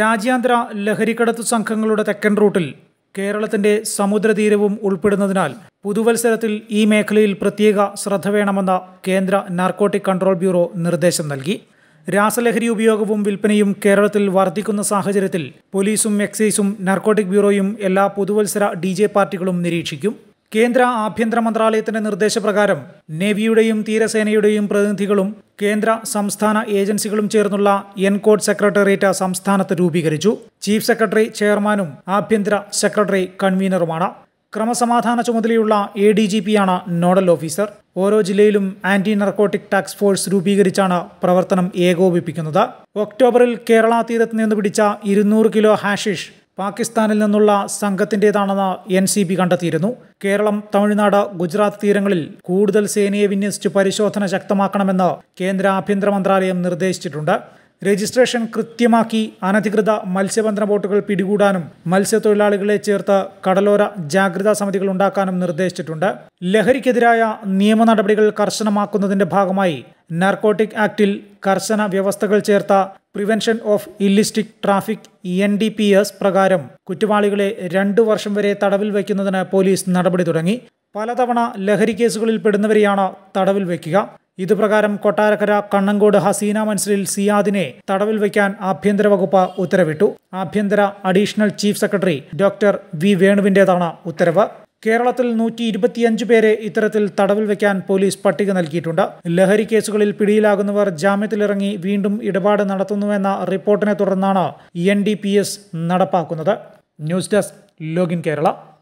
രാജ്യാന്തര ലഹരിക്കടത്തു സംഘങ്ങളുടെ തെക്കൻ റൂട്ടിൽ കേരളത്തിന്റെ സമുദ്രതീരവും ഉൾപ്പെടുന്നതിനാൽ പുതുവത്സരത്തിൽ ഈ മേഖലയിൽ പ്രത്യേക ശ്രദ്ധ വേണമെന്ന കേന്ദ്ര നാർക്കോട്ടിക് കൺട്രോൾ ബ്യൂറോ നിർദ്ദേശം നൽകി രാസലഹരി ഉപയോഗവും വിൽപ്പനയും കേരളത്തിൽ വർദ്ധിക്കുന്ന സാഹചര്യത്തിൽ പോലീസും എക്സൈസും നാർക്കോട്ടിക് ബ്യൂറോയും എല്ലാ പുതുവത്സര ഡി ജെ പാർട്ടികളും നിരീക്ഷിക്കും കേന്ദ്ര ആഭ്യന്തര മന്ത്രാലയത്തിന്റെ നിർദ്ദേശപ്രകാരം നേവിയുടെയും തീരസേനയുടെയും പ്രതിനിധികളും കേന്ദ്ര സംസ്ഥാന ഏജൻസികളും ചേർന്നുള്ള എൻകോഡ് സെക്രട്ടേറിയറ്റ് സംസ്ഥാനത്ത് രൂപീകരിച്ചു ചീഫ് സെക്രട്ടറി ചെയർമാനും ആഭ്യന്തര സെക്രട്ടറി കൺവീനറുമാണ് ക്രമസമാധാന ചുമതലയുള്ള എ ഡി ജി പിയാണ് നോഡൽ ഓഫീസർ ഓരോ ജില്ലയിലും ആന്റി നർക്കോട്ടിക് ടാസ്ക് ഫോഴ്സ് രൂപീകരിച്ചാണ് പ്രവർത്തനം ഏകോപിപ്പിക്കുന്നത് ഒക്ടോബറിൽ കേരള തീരത്ത് നിന്ന് പിടിച്ച ഇരുന്നൂറ് കിലോ ഹാഷിഷ് പാകിസ്ഥാനിൽ നിന്നുള്ള സംഘത്തിന്റേതാണെന്ന് എൻ സി ബി കണ്ടെത്തിയിരുന്നു കേരളം തമിഴ്നാട് ഗുജറാത്ത് തീരങ്ങളിൽ കൂടുതൽ സേനയെ വിന്യസിച്ച് പരിശോധന ശക്തമാക്കണമെന്ന് കേന്ദ്ര ആഭ്യന്തര മന്ത്രാലയം നിർദ്ദേശിച്ചിട്ടുണ്ട് രജിസ്ട്രേഷൻ കൃത്യമാക്കി അനധികൃത മത്സ്യബന്ധന ബോട്ടുകൾ പിടികൂടാനും മത്സ്യത്തൊഴിലാളികളെ ചേർത്ത് കടലോര ജാഗ്രതാ സമിതികൾ ഉണ്ടാക്കാനും നിർദ്ദേശിച്ചിട്ടുണ്ട് ലഹരിക്കെതിരായ നിയമ നടപടികൾ കർശനമാക്കുന്നതിന്റെ ഭാഗമായി നാർക്കോട്ടിക് ആക്ടിൽ കർശന വ്യവസ്ഥകൾ ചേർത്ത prevention of illicit traffic N D P S പ്രകാരം കുറ്റവാളികളെ രണ്ടു വർഷം വരെ തടവിൽ വയ്ക്കുന്നതിന് പോലീസ് നടപടി തുടങ്ങി പലതവണ ലഹരി കേസുകളിൽ പെടുന്നവരെയാണ് തടവിൽ വയ്ക്കുക ഇതുപ്രകാരം കൊട്ടാരക്കര കണ്ണങ്കോട് ഹസീന മൻസിലിൽ സിയാദിനെ തടവിൽ വയ്ക്കാൻ ആഭ്യന്തര വകുപ്പ് ഉത്തരവിട്ടു ആഭ്യന്തര additional chief secretary doctor V വേണുവിൻ്റെതാണ് ഉത്തരവ് കേരളത്തിൽ നൂറ്റി ഇരുപത്തിയഞ്ച് പേരെ ഇത്തരത്തിൽ തടവിൽ വയ്ക്കാൻ പോലീസ് പട്ടിക നൽകിയിട്ടുണ്ട് ലഹരി കേസുകളിൽ പിടിയിലാകുന്നവർ ജാമ്യത്തിലിറങ്ങി വീണ്ടും ഇടപാട് നടത്തുന്നുവെന്ന റിപ്പോർട്ടിനെ തുടർന്നാണ് എൻ നടപ്പാക്കുന്നത് ന്യൂസ് ഡെസ്ക് ലോഗിൻ കേരള